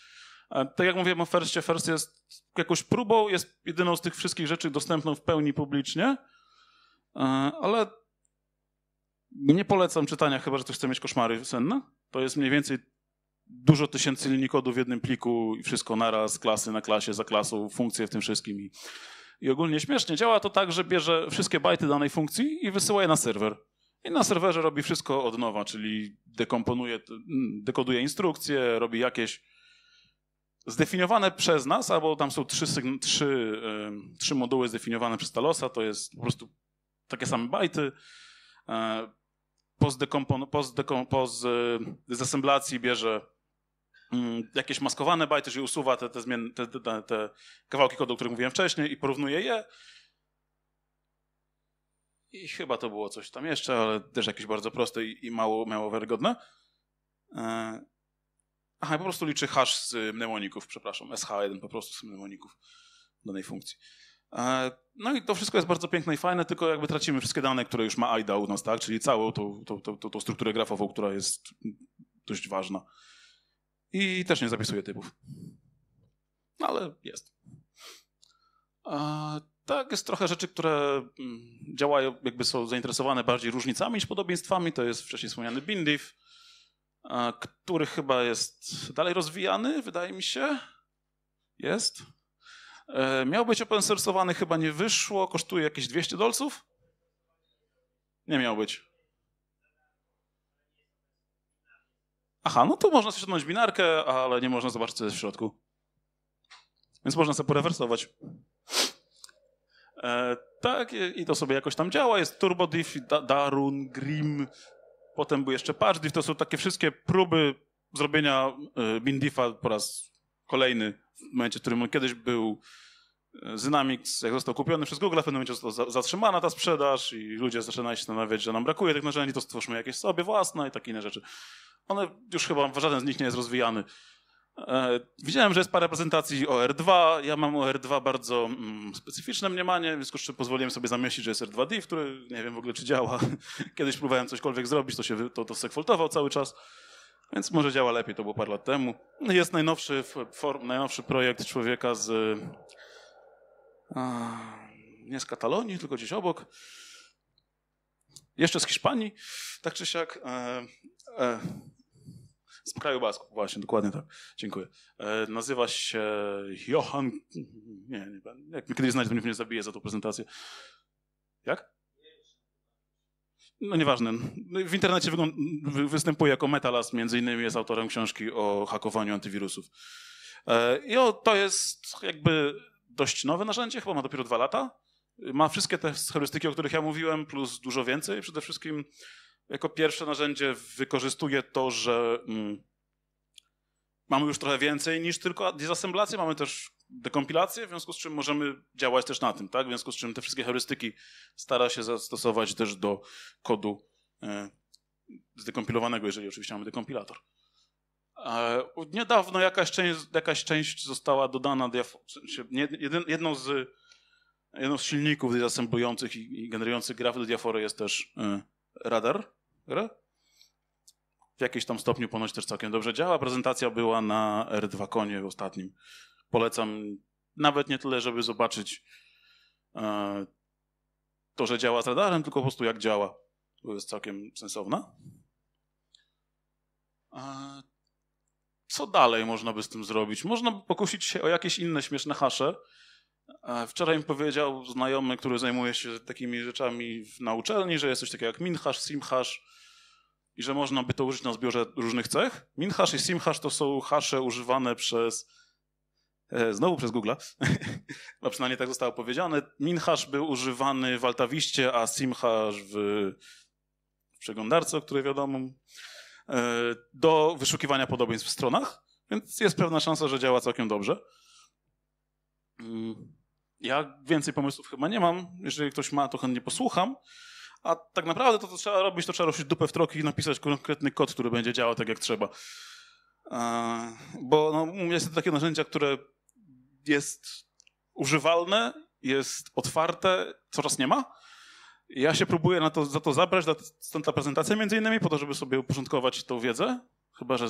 Tak jak mówiłem o Firstie, First jest jakąś próbą, jest jedyną z tych wszystkich rzeczy dostępną w pełni publicznie, e, ale nie polecam czytania, chyba że ktoś chce mieć koszmary senne. To jest mniej więcej dużo tysięcy linii kodu w jednym pliku i wszystko naraz, klasy na klasie, za klasą, funkcje w tym wszystkim. I, I, ogólnie śmiesznie działa to tak, że bierze wszystkie bajty danej funkcji i wysyła je na serwer. I na serwerze robi wszystko od nowa, czyli dekomponuje, dekoduje instrukcje, robi jakieś zdefiniowane przez nas, albo tam są trzy, trzy, trzy moduły zdefiniowane przez Talosa, to jest po prostu takie same bajty. po, zdekompon, po, po bierze mm, jakieś maskowane bajty, czyli usuwa te, te, zmien, te, te, te kawałki kodu, o których mówiłem wcześniej i porównuje je. I chyba to było coś tam jeszcze, ale też jakieś bardzo proste i, i mało, mało wiarygodne. E, Aha, po prostu liczy hash z y, mnemoników, przepraszam, SH1 po prostu z mnemoników danej funkcji. E, no i to wszystko jest bardzo piękne i fajne, tylko jakby tracimy wszystkie dane, które już ma AIDA u nas, tak? Czyli całą tą, tą, tą, tą strukturę grafową, która jest dość ważna. I też nie zapisuje typów. No ale jest. A, e, tak, jest trochę rzeczy, które mm, działają, jakby są zainteresowane bardziej różnicami niż podobieństwami. To jest wcześniej wspomniany BINDIF, który chyba jest dalej rozwijany, wydaje mi się. Jest. E, miał być open source'owany, chyba nie wyszło, kosztuje jakieś 200 dolców? Nie miał być. Aha, no tu można ściągnąć binarkę, ale nie można zobaczyć, co jest w środku. Więc można sobie porewersować. E, tak, i to sobie jakoś tam działa. Jest TurboDiff, da, Darun, Grim, Potem był jeszcze Pardiff, to są takie wszystkie próby zrobienia y, Bindifa po raz kolejny, w momencie, w którym on kiedyś był. Zynamix, y, jak został kupiony przez Google, w pewnym momencie została zatrzymana ta sprzedaż i ludzie zaczynają się zastanawiać, że nam brakuje tych narzędzi, to stworzmy jakieś sobie własne i takie inne rzeczy. One już chyba, żaden z nich nie jest rozwijany. E, widziałem, że jest parę prezentacji OR2. Ja mam OR2 bardzo mm, specyficzne mniemanie, w związku z czym pozwoliłem sobie zamieścić, że jest R2D, który nie wiem w ogóle, czy działa. Kiedyś próbowałem cośkolwiek zrobić, to się to, to cały czas, więc może działa lepiej, to było parę lat temu. Jest najnowszy, form, najnowszy projekt człowieka z... A, nie z Katalonii, tylko gdzieś obok. Jeszcze z Hiszpanii, tak czy siak. E, e z kraju Basków, właśnie, dokładnie tak. Dziękuję. E, nazywa się Johan. Nie, nie, jak mnie kiedyś znać, to mnie nie zabije za tą prezentację. Jak? No nieważne. No w internecie występuje jako Metalas, między innymi jest autorem książki o hakowaniu antywirusów. E, I o, to jest jakby dość nowe narzędzie, chyba ma dopiero dwa lata. Ma wszystkie te heurystyki, o których ja mówiłem, plus dużo więcej. Przede wszystkim jako pierwsze narzędzie wykorzystuje to, że mm, mamy już trochę więcej niż tylko dezassemblację, mamy też dekompilację, w związku z czym możemy działać też na tym, tak? W związku z czym te wszystkie heurystyki stara się zastosować też do kodu e, zdekompilowanego, jeżeli oczywiście mamy dekompilator. E, niedawno jakaś część, jakaś część została dodana, w sensie jedną z, z silników dezassemblujących i, generujących grafy do diafory jest też e, radar, w jakimś tam stopniu ponoć też całkiem dobrze działa. Prezentacja była na R2 Konie ostatnim. Polecam nawet nie tyle, żeby zobaczyć e, to, że działa z radarem, tylko po prostu jak działa. To jest całkiem sensowna. E, co dalej można by z tym zrobić? Można by pokusić się o jakieś inne śmieszne hasze, Wczoraj mi powiedział znajomy, który zajmuje się takimi rzeczami na uczelni, że jest coś takiego jak minhash, simhash i że można by to użyć na zbiorze różnych cech. Minhash i simhash to są hasze używane przez, e, znowu przez Google, a przynajmniej tak zostało powiedziane. Minhash był używany w altawiście, a simhash w, w przeglądarce, o której wiadomo, e, do wyszukiwania podobieństw w stronach, więc jest pewna szansa, że działa całkiem dobrze. Mm. Ja więcej pomysłów chyba nie mam. Jeżeli ktoś ma, to chętnie posłucham. A tak naprawdę to, co trzeba robić, to trzeba ruszyć dupę w troki i napisać konkretny kod, który będzie działał tak, jak trzeba. E, bo no, jest to takie narzędzia, które jest używalne, jest otwarte, coraz nie ma. Ja się próbuję na to, za to zabrać, stąd ta prezentacja między innymi, po to, żeby sobie uporządkować tą wiedzę, chyba że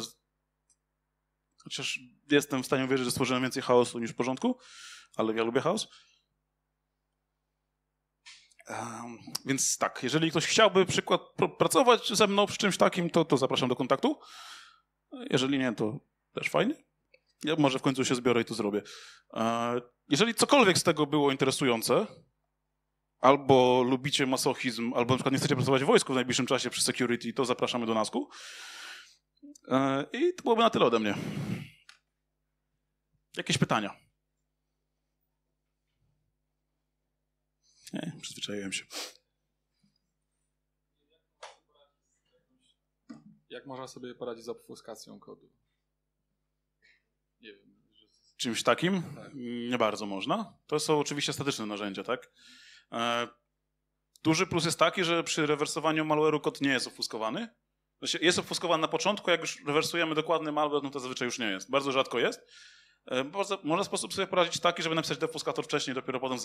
Chociaż jestem w stanie wierzyć, że stworzyłem więcej chaosu niż porządku, ale ja lubię chaos. więc tak, jeżeli ktoś chciałby przykład pracować ze mną przy czymś takim, to, to zapraszam do kontaktu. Jeżeli nie, to też fajnie. Ja może w końcu się zbiorę i to zrobię. E, jeżeli cokolwiek z tego było interesujące, albo lubicie masochizm, albo na przykład nie chcecie pracować w wojsku w najbliższym czasie przy security, to zapraszamy do NASKU. E, I to byłoby na tyle ode mnie. Jakieś pytania? Nie, przyzwyczaiłem się. Jak można sobie poradzić z obfuskacją kodu? Nie wiem. Że... Czymś takim? Tak. Nie bardzo można. To są oczywiście statyczne narzędzia, tak? E, duży plus jest taki, że przy rewersowaniu malware'u kod nie jest ofuskowany. Znaczy, jest ofuskowany na początku, jak już rewersujemy dokładny malware, no to zazwyczaj już nie jest. Bardzo rzadko jest. E, można sposób sobie poradzić taki, żeby napisać defuskator wcześniej, dopiero potem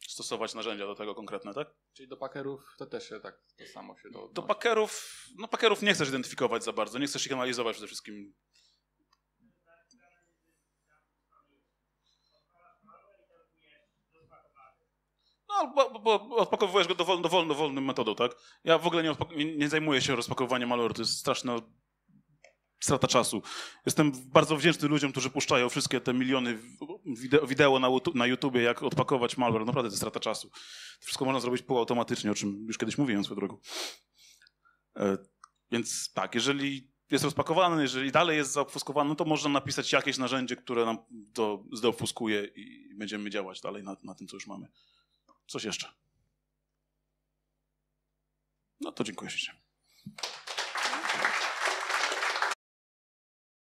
zastosować za narzędzia do tego konkretne, tak? Czyli do pakerów to też się tak to samo się do. Do pakerów, no pakerów nie chcesz identyfikować za bardzo, nie chcesz ich analizować przede wszystkim. No, bo, bo odpakowujesz go dowolną, dowolną, dowolnym metodą, tak? Ja w ogóle nie, nie zajmuję się rozpakowywaniem malware, to jest straszne strata czasu. Jestem bardzo wdzięczny ludziom, którzy puszczają wszystkie te miliony wideo, wideo na, na YouTubie, jak odpakować malware. Naprawdę to jest strata czasu. To wszystko można zrobić półautomatycznie, o czym już kiedyś mówiłem swoją drogą. E, więc tak, jeżeli jest rozpakowany, jeżeli dalej jest zaobfuskowany, no to można napisać jakieś narzędzie, które nam to zdeobfuskuje i będziemy działać dalej na, na tym, co już mamy. Coś jeszcze? No to dziękuję ślicznie.